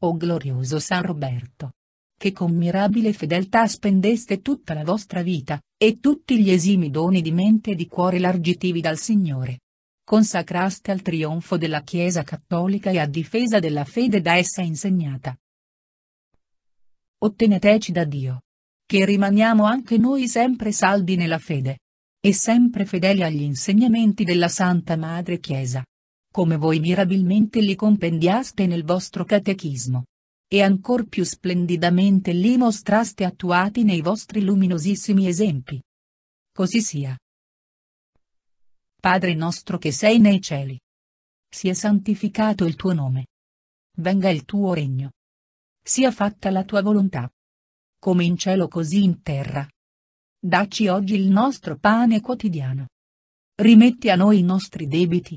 O glorioso San Roberto! Che con mirabile fedeltà spendeste tutta la vostra vita, e tutti gli esimi doni di mente e di cuore largitivi dal Signore. Consacraste al trionfo della Chiesa Cattolica e a difesa della fede da essa insegnata. Otteneteci da Dio. Che rimaniamo anche noi sempre saldi nella fede. E sempre fedeli agli insegnamenti della Santa Madre Chiesa come voi mirabilmente li compendiaste nel vostro catechismo. E ancor più splendidamente li mostraste attuati nei vostri luminosissimi esempi. Così sia. Padre nostro che sei nei cieli. Sia santificato il tuo nome. Venga il tuo regno. Sia fatta la tua volontà. Come in cielo così in terra. Dacci oggi il nostro pane quotidiano. Rimetti a noi i nostri debiti,